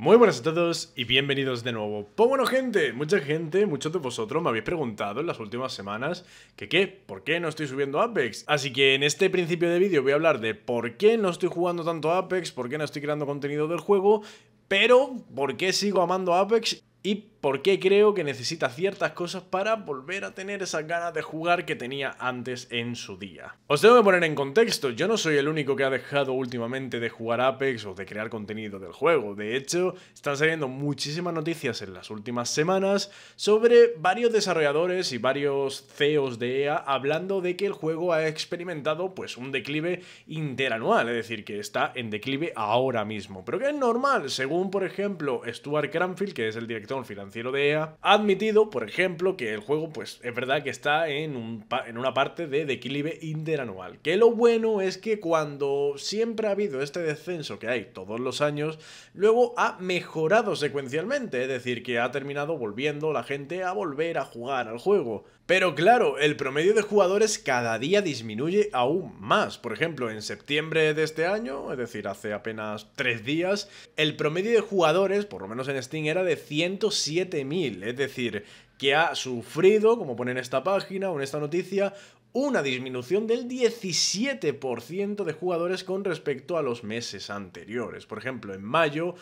Muy buenas a todos y bienvenidos de nuevo. Pues bueno gente, mucha gente, muchos de vosotros me habéis preguntado en las últimas semanas que qué, por qué no estoy subiendo Apex. Así que en este principio de vídeo voy a hablar de por qué no estoy jugando tanto Apex, por qué no estoy creando contenido del juego, pero por qué sigo amando Apex y qué creo que necesita ciertas cosas para volver a tener esas ganas de jugar que tenía antes en su día. Os tengo que poner en contexto, yo no soy el único que ha dejado últimamente de jugar Apex o de crear contenido del juego, de hecho están saliendo muchísimas noticias en las últimas semanas sobre varios desarrolladores y varios CEOs de EA hablando de que el juego ha experimentado pues un declive interanual, es decir, que está en declive ahora mismo, pero que es normal, según por ejemplo Stuart Cranfield, que es el director financiero ha admitido, por ejemplo, que el juego, pues es verdad que está en, un en una parte de declive interanual. Que lo bueno es que cuando siempre ha habido este descenso que hay todos los años, luego ha mejorado secuencialmente, es decir, que ha terminado volviendo la gente a volver a jugar al juego. Pero claro, el promedio de jugadores cada día disminuye aún más. Por ejemplo, en septiembre de este año, es decir, hace apenas tres días, el promedio de jugadores, por lo menos en Steam, era de 107.000. Es decir, que ha sufrido, como pone en esta página o en esta noticia, una disminución del 17% de jugadores con respecto a los meses anteriores. Por ejemplo, en mayo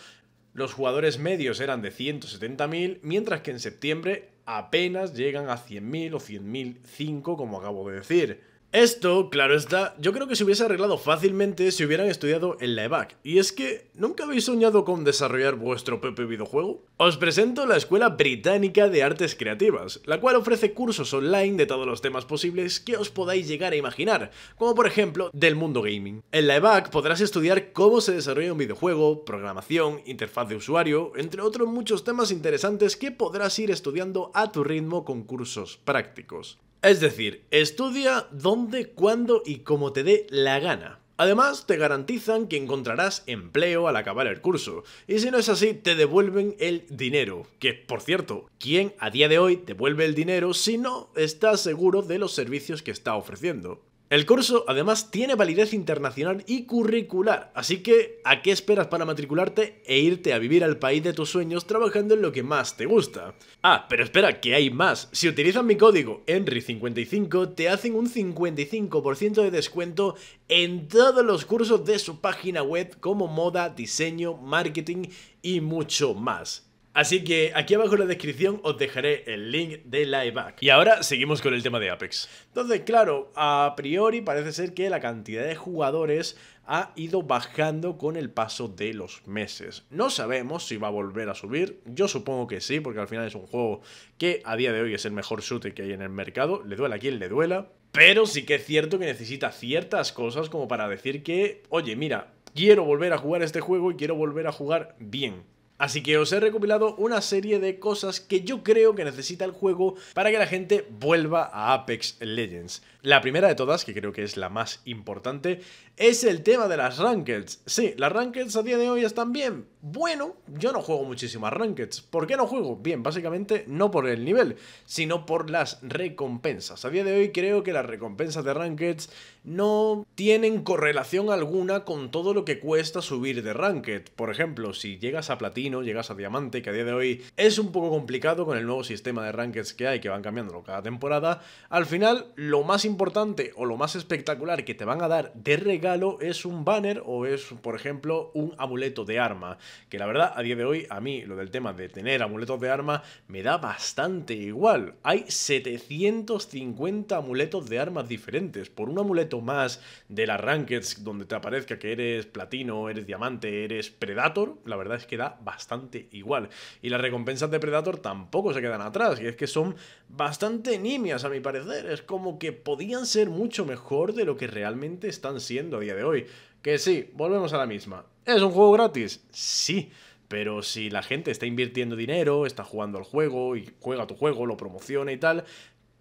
los jugadores medios eran de 170.000, mientras que en septiembre apenas llegan a 100.000 o 100.005, como acabo de decir. Esto, claro está, yo creo que se hubiese arreglado fácilmente si hubieran estudiado en la EVAC. Y es que, ¿nunca habéis soñado con desarrollar vuestro propio videojuego? Os presento la Escuela Británica de Artes Creativas, la cual ofrece cursos online de todos los temas posibles que os podáis llegar a imaginar, como por ejemplo del mundo gaming. En la EVAC podrás estudiar cómo se desarrolla un videojuego, programación, interfaz de usuario, entre otros muchos temas interesantes que podrás ir estudiando a tu ritmo con cursos prácticos. Es decir, estudia dónde, cuándo y cómo te dé la gana. Además, te garantizan que encontrarás empleo al acabar el curso, y si no es así, te devuelven el dinero. Que, por cierto, ¿quién a día de hoy te devuelve el dinero si no está seguro de los servicios que está ofreciendo? El curso además tiene validez internacional y curricular, así que ¿a qué esperas para matricularte e irte a vivir al país de tus sueños trabajando en lo que más te gusta? Ah, pero espera, que hay más. Si utilizas mi código ENRY55 te hacen un 55% de descuento en todos los cursos de su página web como moda, diseño, marketing y mucho más. Así que aquí abajo en la descripción os dejaré el link de Liveback. Y ahora seguimos con el tema de Apex. Entonces, claro, a priori parece ser que la cantidad de jugadores ha ido bajando con el paso de los meses. No sabemos si va a volver a subir, yo supongo que sí, porque al final es un juego que a día de hoy es el mejor shooter que hay en el mercado, le duela a quien le duela, pero sí que es cierto que necesita ciertas cosas como para decir que, oye, mira, quiero volver a jugar este juego y quiero volver a jugar bien. Así que os he recopilado una serie de cosas que yo creo que necesita el juego para que la gente vuelva a Apex Legends. La primera de todas, que creo que es la más importante, es el tema de las Rankeds. Sí, las Rankeds a día de hoy están bien. Bueno, yo no juego muchísimas Rankeds. ¿Por qué no juego? Bien, básicamente no por el nivel, sino por las recompensas. A día de hoy creo que las recompensas de Rankeds no tienen correlación alguna con todo lo que cuesta subir de Ranked. Por ejemplo, si llegas a Platino, llegas a Diamante, que a día de hoy es un poco complicado con el nuevo sistema de Rankeds que hay, que van cambiándolo cada temporada, al final lo más importante o lo más espectacular que te van a dar de regalo es un banner o es, por ejemplo, un amuleto de arma. Que la verdad, a día de hoy, a mí lo del tema de tener amuletos de arma me da bastante igual. Hay 750 amuletos de armas diferentes. Por un amuleto más de las Rankeds, donde te aparezca que eres platino, eres diamante, eres predator, la verdad es que da bastante igual. Y las recompensas de predator tampoco se quedan atrás. Y es que son bastante nimias, a mi parecer. Es como que podían ser mucho mejor de lo que realmente están siendo día de hoy. Que sí, volvemos a la misma. ¿Es un juego gratis? Sí. Pero si la gente está invirtiendo dinero, está jugando al juego y juega tu juego, lo promociona y tal,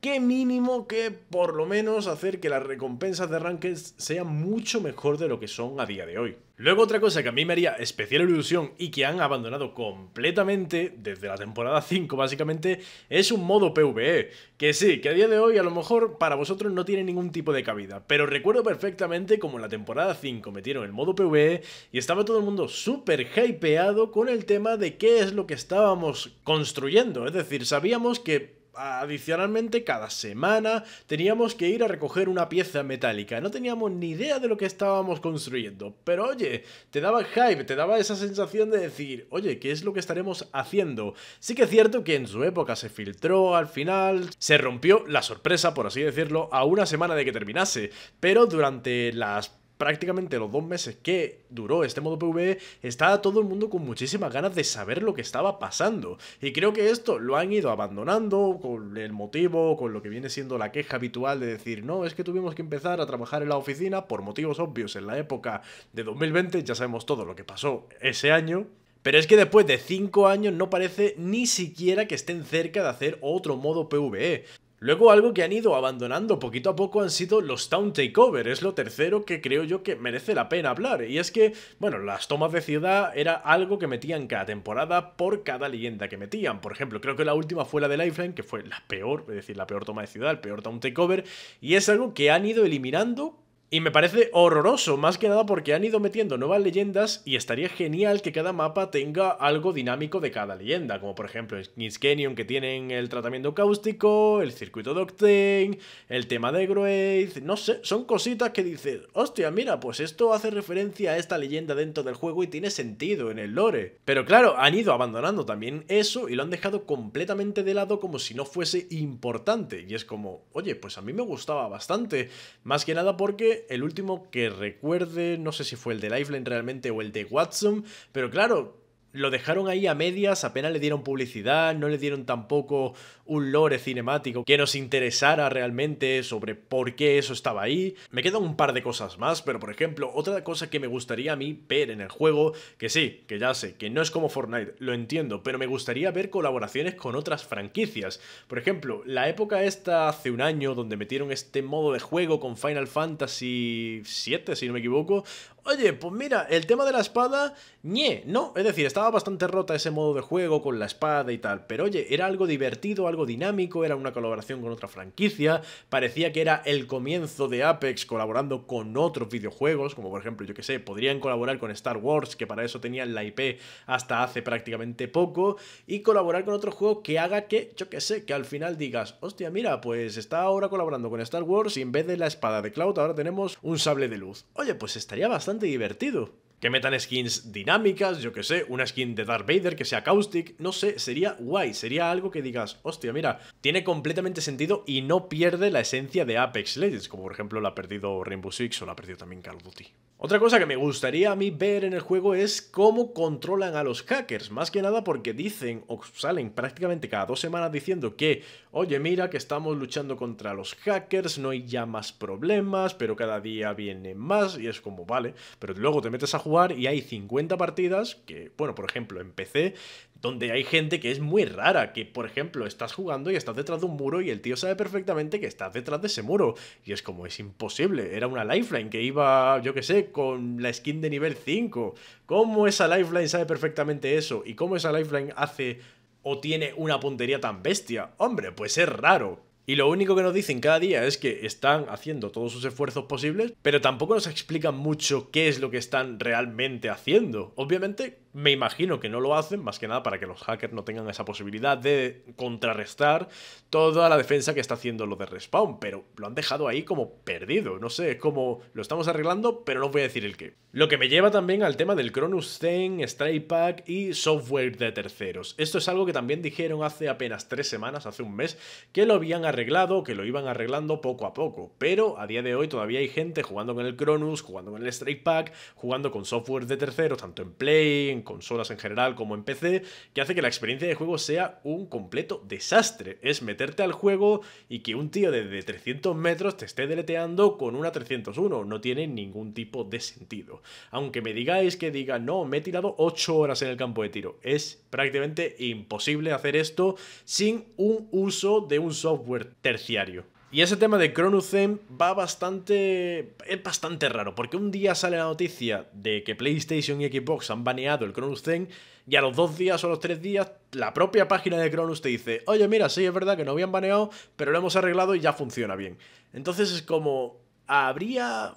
qué mínimo que por lo menos hacer que las recompensas de rankings sean mucho mejor de lo que son a día de hoy. Luego otra cosa que a mí me haría especial ilusión y que han abandonado completamente desde la temporada 5 básicamente es un modo PvE, que sí, que a día de hoy a lo mejor para vosotros no tiene ningún tipo de cabida, pero recuerdo perfectamente como en la temporada 5 metieron el modo PvE y estaba todo el mundo súper hypeado con el tema de qué es lo que estábamos construyendo, es decir, sabíamos que adicionalmente cada semana teníamos que ir a recoger una pieza metálica. No teníamos ni idea de lo que estábamos construyendo. Pero oye, te daba hype, te daba esa sensación de decir, oye, ¿qué es lo que estaremos haciendo? Sí que es cierto que en su época se filtró al final, se rompió la sorpresa, por así decirlo, a una semana de que terminase. Pero durante las prácticamente los dos meses que duró este modo PvE, estaba todo el mundo con muchísimas ganas de saber lo que estaba pasando. Y creo que esto lo han ido abandonando con el motivo, con lo que viene siendo la queja habitual de decir, no, es que tuvimos que empezar a trabajar en la oficina por motivos obvios en la época de 2020, ya sabemos todo lo que pasó ese año. Pero es que después de cinco años no parece ni siquiera que estén cerca de hacer otro modo PvE. Luego algo que han ido abandonando poquito a poco han sido los town takeover, es lo tercero que creo yo que merece la pena hablar, y es que, bueno, las tomas de ciudad era algo que metían cada temporada por cada leyenda que metían, por ejemplo, creo que la última fue la de Lifeline, que fue la peor, es decir, la peor toma de ciudad, el peor town takeover, y es algo que han ido eliminando y me parece horroroso, más que nada porque han ido metiendo nuevas leyendas y estaría genial que cada mapa tenga algo dinámico de cada leyenda, como por ejemplo Skin's Canyon que tienen el tratamiento cáustico, el circuito de Octane, el tema de Growth, no sé, son cositas que dices, hostia, mira, pues esto hace referencia a esta leyenda dentro del juego y tiene sentido en el lore. Pero claro, han ido abandonando también eso y lo han dejado completamente de lado como si no fuese importante. Y es como, oye, pues a mí me gustaba bastante, más que nada porque el último que recuerde, no sé si fue el de Lifeline realmente o el de Watson, pero claro, lo dejaron ahí a medias, apenas le dieron publicidad, no le dieron tampoco un lore cinemático que nos interesara realmente sobre por qué eso estaba ahí. Me quedan un par de cosas más, pero por ejemplo, otra cosa que me gustaría a mí ver en el juego, que sí, que ya sé, que no es como Fortnite, lo entiendo, pero me gustaría ver colaboraciones con otras franquicias. Por ejemplo, la época esta hace un año donde metieron este modo de juego con Final Fantasy VII, si no me equivoco, oye, pues mira, el tema de la espada, ñe, no, es decir, estaba bastante rota ese modo de juego con la espada y tal, pero oye, era algo divertido, algo dinámico, era una colaboración con otra franquicia, parecía que era el comienzo de Apex colaborando con otros videojuegos, como por ejemplo, yo que sé, podrían colaborar con Star Wars, que para eso tenían la IP hasta hace prácticamente poco, y colaborar con otro juego que haga que, yo que sé, que al final digas, hostia, mira, pues está ahora colaborando con Star Wars y en vez de la espada de Cloud ahora tenemos un sable de luz. Oye, pues estaría bastante divertido. Que metan skins dinámicas, yo que sé, una skin de Darth Vader que sea caustic, no sé, sería guay, sería algo que digas, hostia, mira, tiene completamente sentido y no pierde la esencia de Apex Legends, como por ejemplo la ha perdido Rainbow Six o la ha perdido también Call of Duty. Otra cosa que me gustaría a mí ver en el juego es cómo controlan a los hackers, más que nada porque dicen o salen prácticamente cada dos semanas diciendo que, oye, mira que estamos luchando contra los hackers, no hay ya más problemas, pero cada día viene más y es como, vale, pero luego te metes a jugar y hay 50 partidas que, bueno, por ejemplo, en PC donde hay gente que es muy rara, que por ejemplo estás jugando y estás detrás de un muro y el tío sabe perfectamente que estás detrás de ese muro. Y es como, es imposible, era una lifeline que iba, yo qué sé, con la skin de nivel 5. ¿Cómo esa lifeline sabe perfectamente eso? ¿Y cómo esa lifeline hace o tiene una puntería tan bestia? Hombre, pues es raro, y lo único que nos dicen cada día es que están haciendo todos sus esfuerzos posibles, pero tampoco nos explican mucho qué es lo que están realmente haciendo. Obviamente, me imagino que no lo hacen, más que nada para que los hackers no tengan esa posibilidad de contrarrestar toda la defensa que está haciendo lo de respawn, pero lo han dejado ahí como perdido, no sé, es como lo estamos arreglando, pero no voy a decir el qué. Lo que me lleva también al tema del Cronus Zen, Stray Pack y software de terceros. Esto es algo que también dijeron hace apenas tres semanas, hace un mes, que lo habían arreglado, que lo iban arreglando poco a poco, pero a día de hoy todavía hay gente jugando con el Cronus, jugando con el Stray Pack, jugando con software de terceros, tanto en Play, en consolas en general como en PC, que hace que la experiencia de juego sea un completo desastre. Es meterte al juego y que un tío desde 300 metros te esté deleteando con una 301. No tiene ningún tipo de sentido. Aunque me digáis que diga, no, me he tirado 8 horas en el campo de tiro. Es prácticamente imposible hacer esto sin un uso de un software terciario. Y ese tema de Zen va bastante. es bastante raro, porque un día sale la noticia de que PlayStation y Xbox han baneado el Zen y a los dos días o los tres días, la propia página de Cronus te dice: Oye, mira, sí, es verdad que no habían baneado, pero lo hemos arreglado y ya funciona bien. Entonces es como. ¿Habría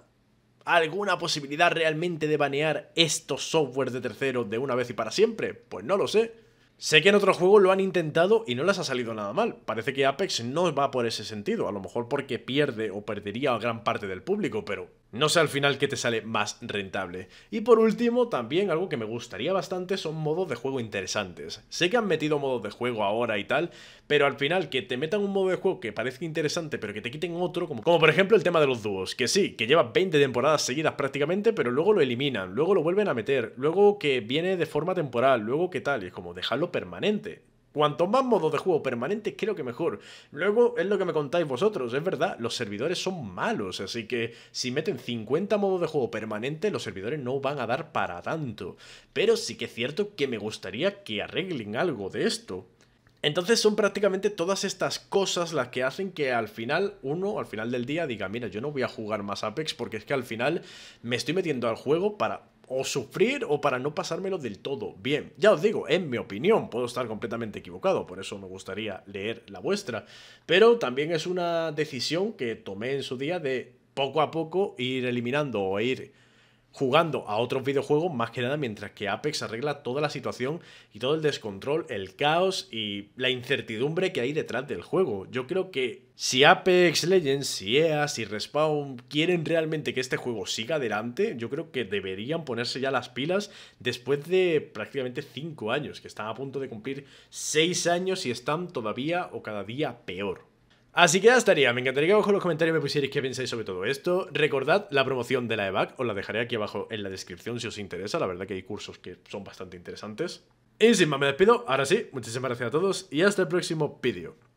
alguna posibilidad realmente de banear estos softwares de terceros de una vez y para siempre? Pues no lo sé. Sé que en otro juego lo han intentado y no les ha salido nada mal. Parece que Apex no va por ese sentido, a lo mejor porque pierde o perdería a gran parte del público, pero no sé al final qué te sale más rentable. Y por último, también algo que me gustaría bastante son modos de juego interesantes. Sé que han metido modos de juego ahora y tal, pero al final que te metan un modo de juego que parezca interesante pero que te quiten otro, como, como por ejemplo el tema de los dúos, que sí, que lleva 20 temporadas seguidas prácticamente, pero luego lo eliminan, luego lo vuelven a meter, luego que viene de forma temporal, luego que tal, y es como dejarlo permanente. Cuanto más modos de juego permanentes, creo que mejor. Luego es lo que me contáis vosotros, es verdad, los servidores son malos, así que si meten 50 modos de juego permanentes, los servidores no van a dar para tanto. Pero sí que es cierto que me gustaría que arreglen algo de esto. Entonces son prácticamente todas estas cosas las que hacen que al final uno, al final del día, diga, mira, yo no voy a jugar más Apex porque es que al final me estoy metiendo al juego para o sufrir o para no pasármelo del todo bien. Ya os digo, en mi opinión, puedo estar completamente equivocado, por eso me gustaría leer la vuestra. Pero también es una decisión que tomé en su día de poco a poco ir eliminando o ir jugando a otros videojuegos, más que nada mientras que Apex arregla toda la situación y todo el descontrol, el caos y la incertidumbre que hay detrás del juego. Yo creo que si Apex Legends, si EA, si Respawn quieren realmente que este juego siga adelante, yo creo que deberían ponerse ya las pilas después de prácticamente 5 años, que están a punto de cumplir 6 años y están todavía o cada día peor. Así que ya estaría. Me encantaría que abajo en los comentarios me pusierais qué pensáis sobre todo esto. Recordad la promoción de la EVAC, os la dejaré aquí abajo en la descripción si os interesa. La verdad que hay cursos que son bastante interesantes. Y sin más me despido, ahora sí, muchísimas gracias a todos y hasta el próximo vídeo.